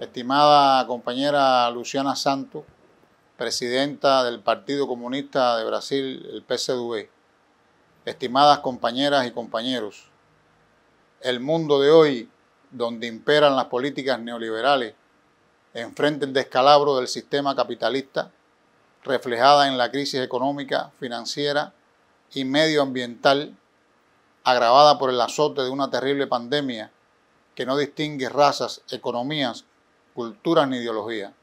Estimada compañera Luciana Santos, presidenta del Partido Comunista de Brasil, el PCdoB. Estimadas compañeras y compañeros, el mundo de hoy, donde imperan las políticas neoliberales, enfrenta el descalabro del sistema capitalista, reflejada en la crisis económica, financiera y medioambiental, agravada por el azote de una terrible pandemia que no distingue razas, economías cultura ni ideología,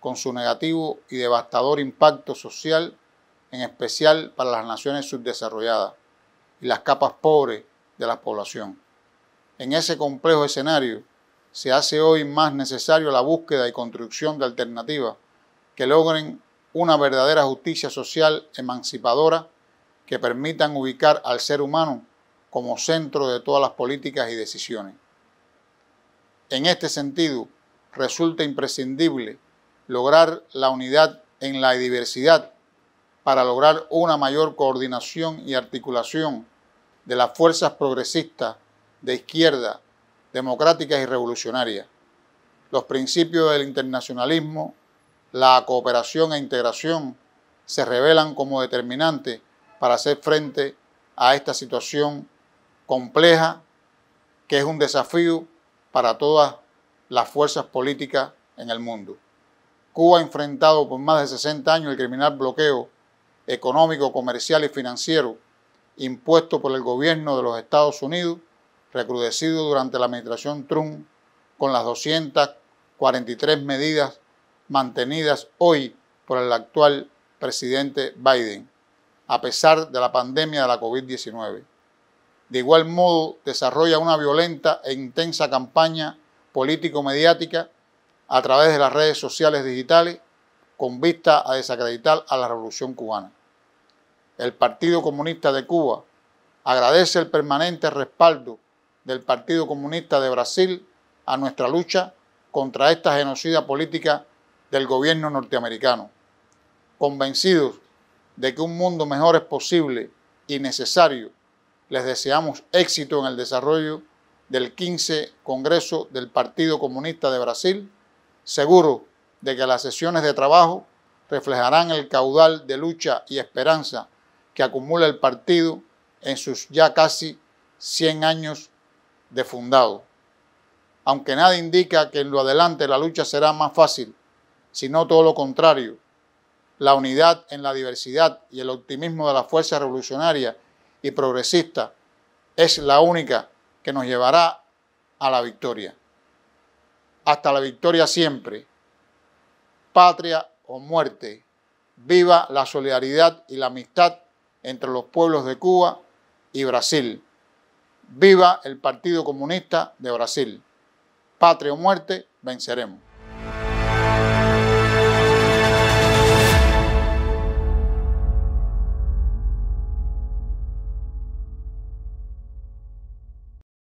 con su negativo y devastador impacto social, en especial para las naciones subdesarrolladas y las capas pobres de la población. En ese complejo escenario, se hace hoy más necesario la búsqueda y construcción de alternativas que logren una verdadera justicia social emancipadora que permitan ubicar al ser humano como centro de todas las políticas y decisiones. En este sentido, resulta imprescindible lograr la unidad en la diversidad para lograr una mayor coordinación y articulación de las fuerzas progresistas de izquierda, democráticas y revolucionarias. Los principios del internacionalismo, la cooperación e integración se revelan como determinantes para hacer frente a esta situación compleja que es un desafío para todas las fuerzas políticas en el mundo. Cuba ha enfrentado por más de 60 años el criminal bloqueo económico, comercial y financiero impuesto por el gobierno de los Estados Unidos, recrudecido durante la administración Trump con las 243 medidas mantenidas hoy por el actual presidente Biden, a pesar de la pandemia de la COVID-19. De igual modo, desarrolla una violenta e intensa campaña político-mediática a través de las redes sociales digitales con vista a desacreditar a la revolución cubana. El Partido Comunista de Cuba agradece el permanente respaldo del Partido Comunista de Brasil a nuestra lucha contra esta genocida política del gobierno norteamericano, convencidos de que un mundo mejor es posible y necesario les deseamos éxito en el desarrollo del 15 Congreso del Partido Comunista de Brasil, seguro de que las sesiones de trabajo reflejarán el caudal de lucha y esperanza que acumula el partido en sus ya casi 100 años de fundado. Aunque nada indica que en lo adelante la lucha será más fácil, sino todo lo contrario. La unidad en la diversidad y el optimismo de la fuerza revolucionaria y progresista es la única que nos llevará a la victoria. Hasta la victoria siempre. Patria o muerte. Viva la solidaridad y la amistad entre los pueblos de Cuba y Brasil. Viva el Partido Comunista de Brasil. Patria o muerte, venceremos.